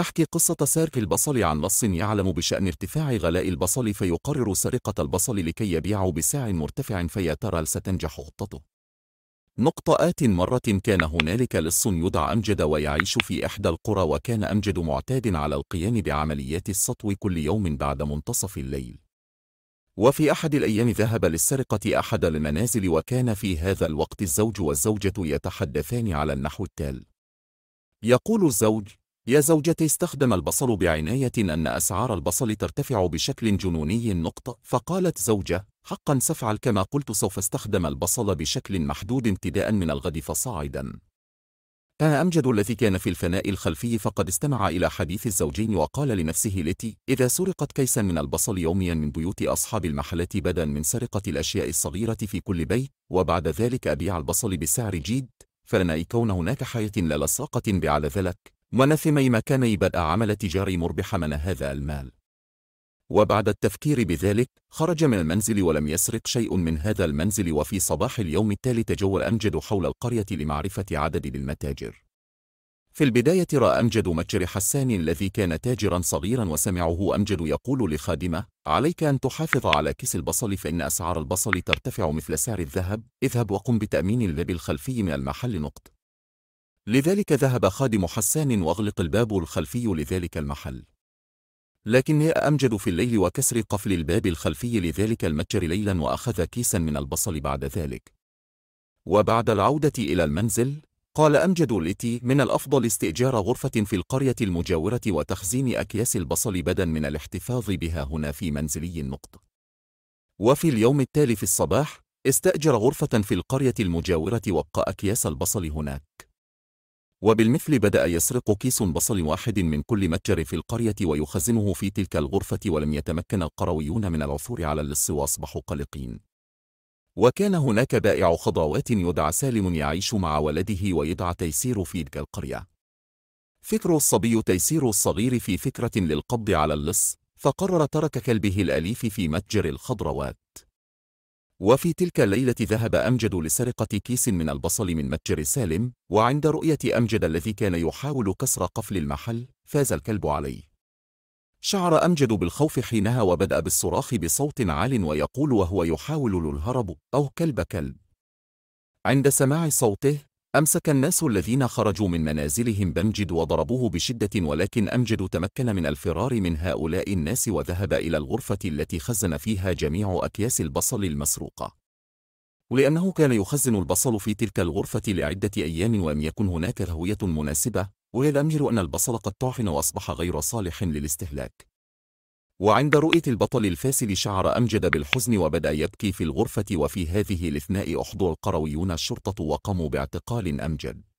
تحكي قصة سارق البصل عن لص يعلم بشأن ارتفاع غلاء البصل فيقرر سرقة البصل لكي يبيعه بسعر مرتفع فيا ترى ستنجح خطته. نقطة آت مرة كان هنالك لص يدعى أمجد ويعيش في إحدى القرى وكان أمجد معتاد على القيام بعمليات السطو كل يوم بعد منتصف الليل. وفي أحد الأيام ذهب للسرقة أحد المنازل وكان في هذا الوقت الزوج والزوجة يتحدثان على النحو التالي. يقول الزوج: يا زوجتي استخدم البصل بعناية أن أسعار البصل ترتفع بشكل جنوني نقطة فقالت زوجة حقا سفعل كما قلت سوف استخدم البصل بشكل محدود ابتداء من الغد فصاعدا كان أه، أمجد الذي كان في الفناء الخلفي فقد استمع إلى حديث الزوجين وقال لنفسه لتي إذا سرقت كيسا من البصل يوميا من بيوت أصحاب المحلات بدا من سرقة الأشياء الصغيرة في كل بيت وبعد ذلك أبيع البصل بسعر جيد فلن يكون هناك حياة لا لصاقة بعد ذلك ونثمي ما كان يبدأ عمل تجاري مربح من هذا المال وبعد التفكير بذلك خرج من المنزل ولم يسرق شيء من هذا المنزل وفي صباح اليوم التالي تجول أمجد حول القرية لمعرفة عدد المتاجر في البداية رأى أمجد متجر حسان الذي كان تاجرا صغيرا وسمعه أمجد يقول لخادمة عليك أن تحافظ على كيس البصل فإن أسعار البصل ترتفع مثل سعر الذهب اذهب وقم بتأمين اللب الخلفي من المحل نقط لذلك ذهب خادم حسان وأغلق الباب الخلفي لذلك المحل لكني أمجد في الليل وكسر قفل الباب الخلفي لذلك المتجر ليلا وأخذ كيسا من البصل بعد ذلك وبعد العودة إلى المنزل قال أمجد لتي من الأفضل استئجار غرفة في القرية المجاورة وتخزين أكياس البصل بدلا من الاحتفاظ بها هنا في منزلي النقط وفي اليوم التالي في الصباح استأجر غرفة في القرية المجاورة وابقى أكياس البصل هناك وبالمثل بدأ يسرق كيس بصل واحد من كل متجر في القرية ويخزنه في تلك الغرفة ولم يتمكن القرويون من العثور على اللص وأصبحوا قلقين وكان هناك بائع خضروات يدعى سالم يعيش مع ولده ويدعى تيسير في تلك القرية فكر الصبي تيسير الصغير في فكرة للقبض على اللص فقرر ترك كلبه الأليف في متجر الخضروات وفي تلك الليلة ذهب أمجد لسرقة كيس من البصل من متجر سالم وعند رؤية أمجد الذي كان يحاول كسر قفل المحل فاز الكلب عليه شعر أمجد بالخوف حينها وبدأ بالصراخ بصوت عال ويقول وهو يحاول الهرب أو كلب كلب عند سماع صوته أمسك الناس الذين خرجوا من منازلهم بمجد وضربوه بشدة ولكن أمجد تمكن من الفرار من هؤلاء الناس وذهب إلى الغرفة التي خزن فيها جميع أكياس البصل المسروقة ولأنه كان يخزن البصل في تلك الغرفة لعدة أيام ولم يكن هناك رهوية مناسبة ويلأمجر أن البصل قد طاحن وأصبح غير صالح للاستهلاك وعند رؤية البطل الفاسل شعر أمجد بالحزن وبدأ يبكي في الغرفة وفي هذه الاثناء أحضر القرويون الشرطة وقاموا باعتقال أمجد